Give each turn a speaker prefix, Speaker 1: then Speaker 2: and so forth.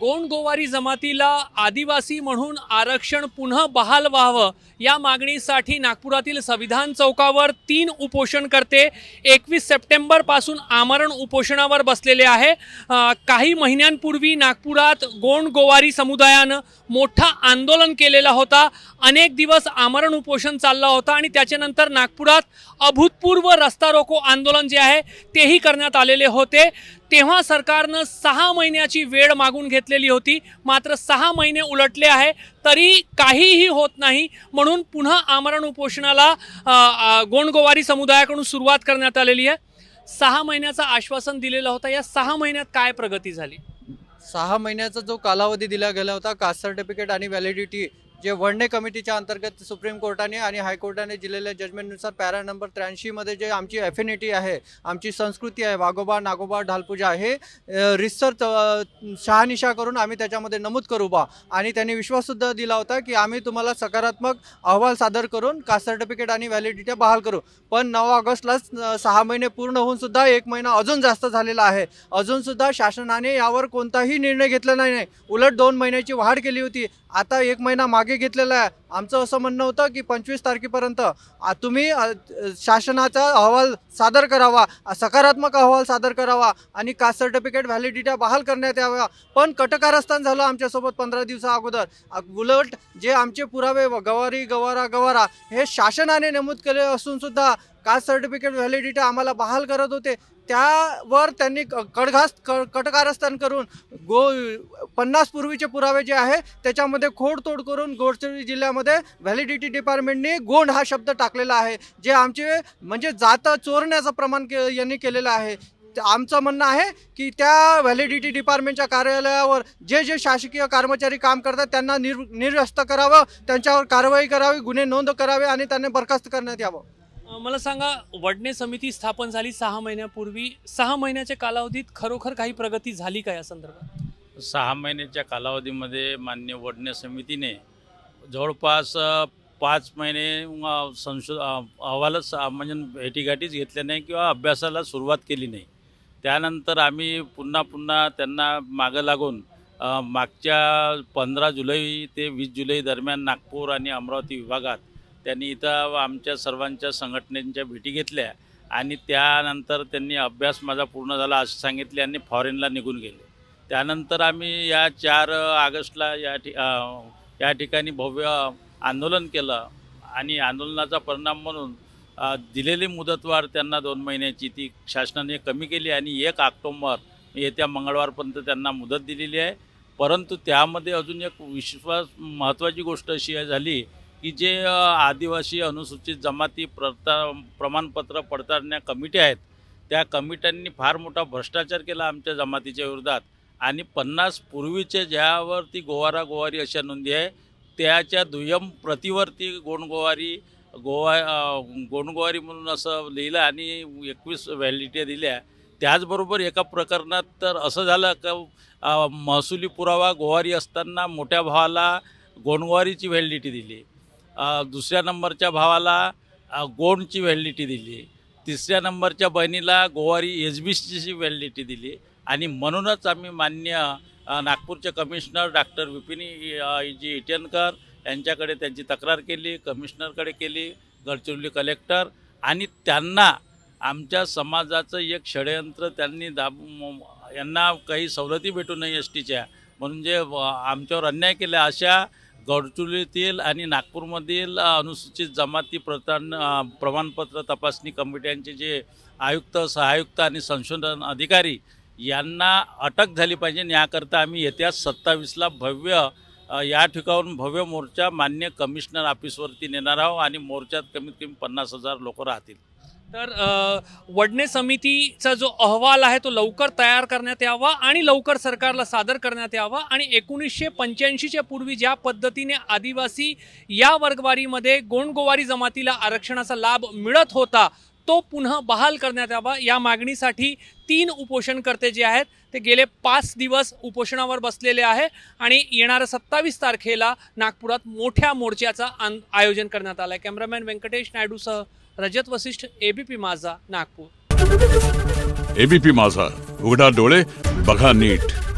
Speaker 1: गोंड गोवारी जमातीला आदिवासी म्हणून आरक्षण पुन्हा बहाल व्हावं या मागणीसाठी नागपुरातील संविधान चौकावर तीन उपोषण करते एकवीस सप्टेंबरपासून आमरण उपोषणावर बसलेले आहे काही महिन्यांपूर्वी नागपुरात गोंड गोवारी समुदायानं मोठा आंदोलन केलेला होता अनेक दिवस आमरण उपोषण चालला होता आणि त्याच्यानंतर नागपुरात अभूतपूर्व रस्ता रोको आंदोलन जे आहे तेही करण्यात आलेले होते तेव्हा सरकारनं सहा महिन्याची वेळ मागून घेतलेली होती मात्र सहा महिने उलटले आहे तरी काहीही होत नाही म्हणून पुन्हा आमरण उपोषणाला गोंडगोवारी समुदायाकडून सुरुवात करण्यात आलेली आहे सहा महिन्याचं आश्वासन दिलेलं होतं या सहा महिन्यात काय प्रगती
Speaker 2: झाली सहा महिन्याचा जो कालावधी दिला गेला होता कास्ट सर्टिफिकेट आणि व्हॅलिडिटी जे वडणे कमिटीच्या अंतर्गत सुप्रीम कोर्टाने आणि हायकोर्टाने दिलेल्या जजमेंटनुसार पॅरा नंबर त्र्याऐंशीमध्ये जे आमची एफिनिटी आहे आमची संस्कृती आहे वाघोबा नागोबा ढालपूजा हे रिसर्च शहानिशा करून आम्ही त्याच्यामध्ये नमूद करू बा आणि त्यांनी विश्वाससुद्धा दिला होता की आम्ही तुम्हाला सकारात्मक अहवाल सादर करून कास्ट सर्टिफिकेट आणि व्हॅलिडिटी बहाल करू पण नऊ ऑगस्टलाच सहा महिने पूर्ण सुद्धा एक महिना अजून जास्त झालेला आहे अजूनसुद्धा शासनाने यावर कोणताही निर्णय घेतला नाही उलट दोन महिन्याची वाढ केली होती आता एक महिना मागे मागे आहे आमचं असं म्हणणं होतं की पंचवीस तारखेपर्यंत तुम्ही शासनाचा अहवाल सादर करावा सकारात्मक अहवाल सादर करावा आणि कास्ट सर्टिफिकेट व्हॅलिडिटी बहाल करण्यात याव्या पण कटकारस्थान झालं आमच्यासोबत पंधरा दिवसा अगोदर उलट जे आमचे पुरावे गवारी गवारा गवारा हे शासनाने नमूद केले असून सुद्धा कास्ट सर्टिफिकेट व्हॅलिडिटी आम्हाला बहाल करत होते त्यावर त्यांनी कडघास क कटकारस्थान करून गो पन्नास पूर्वीचे पुरावे जे आहे त्याच्यामध्ये खोडतोड करून गोडचिरोली जिल्ह्यामध्ये व्हॅलिडिटी डिपार्टमेंटने गोंड हा शब्द टाकलेला आहे जे आमचे म्हणजे जात चोरण्याचं प्रमाण के यांनी केलेलं आहे आमचं म्हणणं आहे की त्या व्हॅलिडिटी डिपार्टमेंटच्या कार्यालयावर जे जे शासकीय कर्मचारी काम करतात त्यांना निर् निर्व्यस्त करावं त्यांच्यावर कारवाई करावी गुन्हे नोंद करावे आणि त्यांना बरखास्त करण्यात यावं
Speaker 1: मला सांगा वडणे समिती स्थापन झाली सहा महिन्यापूर्वी सहा महिन्याच्या कालावधीत खरोखर काही प्रगती झाली का या संदर्भात
Speaker 3: सहा महिन्याच्या कालावधीमध्ये मान्य वडणे समितीने जवळपास पाच महिने संशो अहवालच म्हणजे भेटीगाठीच घेतल्या नाही किंवा अभ्यासाला सुरुवात केली नाही त्यानंतर आम्ही पुन्हा पुन्हा त्यांना मागं लागून मागच्या पंधरा जुलै ते वीस जुलै दरम्यान नागपूर आणि अमरावती विभागात त्यांनी इथं आमच्या सर्वांच्या संघटनेच्या भेटी घेतल्या आणि त्यानंतर त्यांनी अभ्यास माझा पूर्ण झाला असं सांगितले आणि फॉरेनला निघून गेले त्यानंतर आम्ही या चार ऑगस्टला या ठि या ठिकाणी भव्य आंदोलन केलं आणि आंदोलनाचा परिणाम म्हणून दिलेली मुदतवाढ त्यांना दोन महिन्याची ती शासनाने कमी केली आणि एक ऑक्टोंबर येत्या मंगळवारपर्यंत त्यांना मुदत दिलेली आहे परंतु त्यामध्ये अजून एक विश्वास महत्त्वाची गोष्ट अशी झाली की जे आदिवासी अनुसूचित जमाती प्रता प्रमाणपत्र पडताळण्या कमिटी आहेत त्या कमिट्यांनी फार मोठा भ्रष्टाचार केला आमच्या जमातीच्या विरोधात आणि पन्नास पूर्वीचे ज्यावरती गोवारा गोवारी अशा नोंदी आहे त्याच्या दुय्यम प्रतीवरती गोंडगोवारी गोवा गोंडगोवारी म्हणून असं लिहिलं आणि एकवीस व्हॅलिडिटी दिल्या त्याचबरोबर एका प्रकरणात तर असं झालं का महसुली पुरावा गोवारी असताना मोठ्या भावाला गोंडगोवारीची व्हॅलिडिटी दिली दुसऱ्या नंबरच्या भावाला गोंडची व्हॅलिडिटी दिली तिसऱ्या नंबरच्या बहिणीला गोवारी एस बी सीची व्हॅलिडिटी दिली आणि म्हणूनच आम्ही मान्य नागपूरचे कमिशनर डॉक्टर विपिन जी इटनकर यांच्याकडे त्यांची तक्रार केली कमिशनरकडे केली गडचिरोली कलेक्टर आणि त्यांना आमच्या समाजाचं एक षडयंत्र त्यांनी दाब यांना काही सवलती भेटू नये एस टीच्या म्हणून जे आमच्यावर अन्याय केला अशा गडचुलीतील आणि नागपूरमधील अनुसूचित जमाती प्रतन प्रमाणपत्र तपासणी कमिट्यांचे जे आयुक्त सहायुक्त आणि संशोधन अधिकारी यांना अटक झाली पाहिजे याकरता आम्ही येत्या सत्तावीसला भव्य या ठिकाणून भव्य मोर्चा मान्य कमिशनर ऑफिसवरती नेणार आहोत आणि मोर्चात कमीत कमी पन्नास हजार लोक राहतील
Speaker 1: तर वडणे समितीचा जो अहवाल आहे तो लवकर तयार करण्यात यावा आणि लवकर सरकारला सादर करण्यात यावा आणि एकोणीसशे पंच्याऐंशीच्या पूर्वी ज्या पद्धतीने आदिवासी या वर्गवारीमध्ये गोंडगोवारी जमातीला आरक्षणाचा लाभ मिळत होता तो पुन्हा बहाल करण्यात यावा या मागणीसाठी तीन उपोषणकर्ते जे आहेत ते गेले पाच दिवस उपोषणावर बसलेले आहे आणि येणाऱ्या सत्तावीस तारखेला नागपुरात मोठ्या मोर्चाचं आयोजन करण्यात आलं आहे कॅमेरामॅन व्यंकटेश नायडूसह रजत वसिष्ठ एबीपी माझा नागपूर
Speaker 3: एबीपी माझा उघडा डोळे बघा नीट